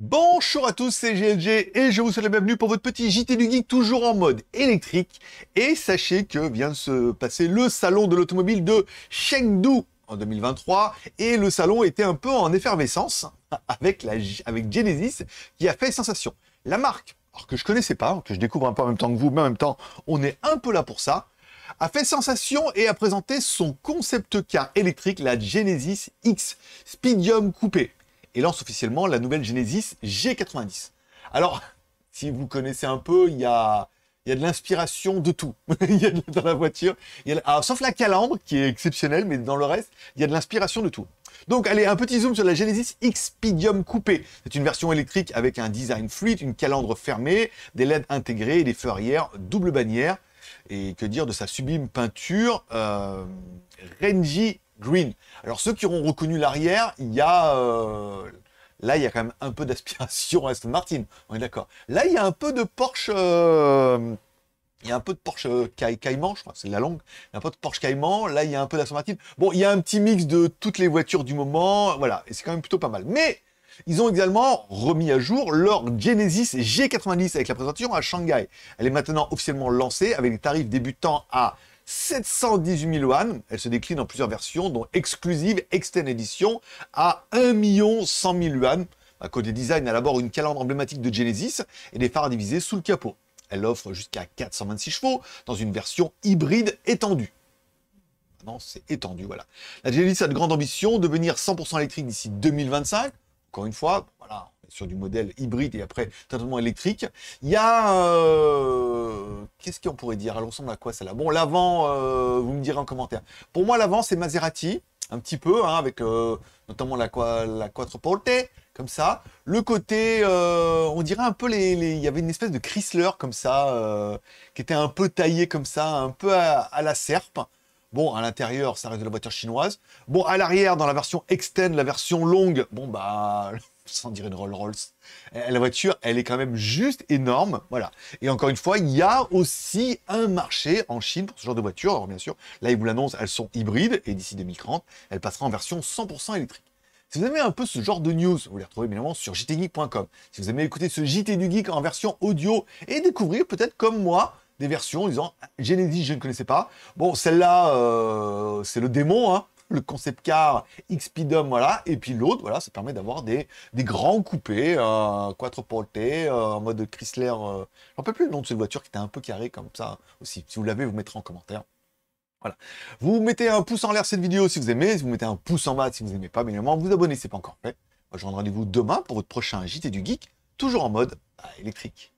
Bonjour à tous, c'est GLG et je vous souhaite la bienvenue pour votre petit JT du Geek toujours en mode électrique. Et sachez que vient de se passer le salon de l'automobile de Chengdu en 2023 et le salon était un peu en effervescence avec, avec Genesis qui a fait sensation. La marque, alors que je connaissais pas, que je découvre un peu en même temps que vous, mais en même temps on est un peu là pour ça, a fait sensation et a présenté son concept car électrique, la Genesis X Speedium Coupé, et lance officiellement la nouvelle Genesis G90. Alors, si vous connaissez un peu, il y a, de l'inspiration de tout. il y a de, dans la voiture, y a sauf la calandre qui est exceptionnelle, mais dans le reste, il y a de l'inspiration de tout. Donc allez, un petit zoom sur la Genesis X Speedium Coupé. C'est une version électrique avec un design fluide, une calandre fermée, des LED intégrées et des feux arrière double bannière et que dire de sa sublime peinture euh, Renji Green. Alors ceux qui auront reconnu l'arrière, il y a euh, là il y a quand même un peu d'aspiration à Aston Martin. On est d'accord. Là il y a un peu de Porsche. Euh, il y a un peu de Porsche Cayman, je crois, c'est la longue. Il y a un peu de Porsche Cayman. Là, il y a un peu d'Aston Martin. Bon, il y a un petit mix de toutes les voitures du moment. Voilà. Et c'est quand même plutôt pas mal. Mais, ils ont également remis à jour leur Genesis G90 avec la présentation à Shanghai. Elle est maintenant officiellement lancée avec des tarifs débutant à 718 000 yuan. Elle se décline en plusieurs versions, dont exclusive, extend Edition à 1 100 000 yuan. À côté design, elle aborde une calandre emblématique de Genesis et des phares divisés sous le capot. Elle offre jusqu'à 426 chevaux dans une version hybride étendue. Non, c'est étendu, voilà. La Genesis a de grandes ambitions, devenir 100% électrique d'ici 2025 encore une fois, voilà, sur du modèle hybride et après totalement électrique. Il y a... Euh, qu'est-ce qu'on pourrait dire Elle ressemble à quoi celle-là Bon, l'avant, euh, vous me direz en commentaire. Pour moi, l'avant, c'est Maserati, un petit peu, hein, avec euh, notamment la, la Quattroporte, comme ça. Le côté, on dirait un peu les, Il y avait une espèce de Chrysler comme ça, qui était un peu taillé comme ça, un peu à la serpe. Bon, à l'intérieur, ça reste de la voiture chinoise. Bon, à l'arrière, dans la version extend, la version longue, bon, bah, sans dire une rolls royce La voiture, elle est quand même juste énorme. Voilà. Et encore une fois, il y a aussi un marché en Chine pour ce genre de voiture. Alors, bien sûr, là, ils vous l'annoncent, elles sont hybrides. Et d'ici 2030, elles passeront en version 100% électrique. Si vous aimez un peu ce genre de news, vous les retrouvez évidemment sur jtgeek.com. Si vous aimez écouter ce JT du Geek en version audio et découvrir peut-être comme moi des versions en disant Genesis, je ne connaissais pas. Bon, celle-là, euh, c'est le démon, hein, le concept car speedum voilà. Et puis l'autre, voilà, ça permet d'avoir des, des grands coupés, euh, quatre euh, en mode Chrysler. un J'en peux plus le nom de cette voiture qui était un peu carrée comme ça aussi. Si vous l'avez, vous mettrez en commentaire. Voilà. Vous mettez un pouce en l'air cette vidéo si vous aimez, si vous mettez un pouce en bas si vous n'aimez pas, bien évidemment, vous abonnez si pas encore fait. je rendez-vous demain pour votre prochain JT du Geek, toujours en mode euh, électrique.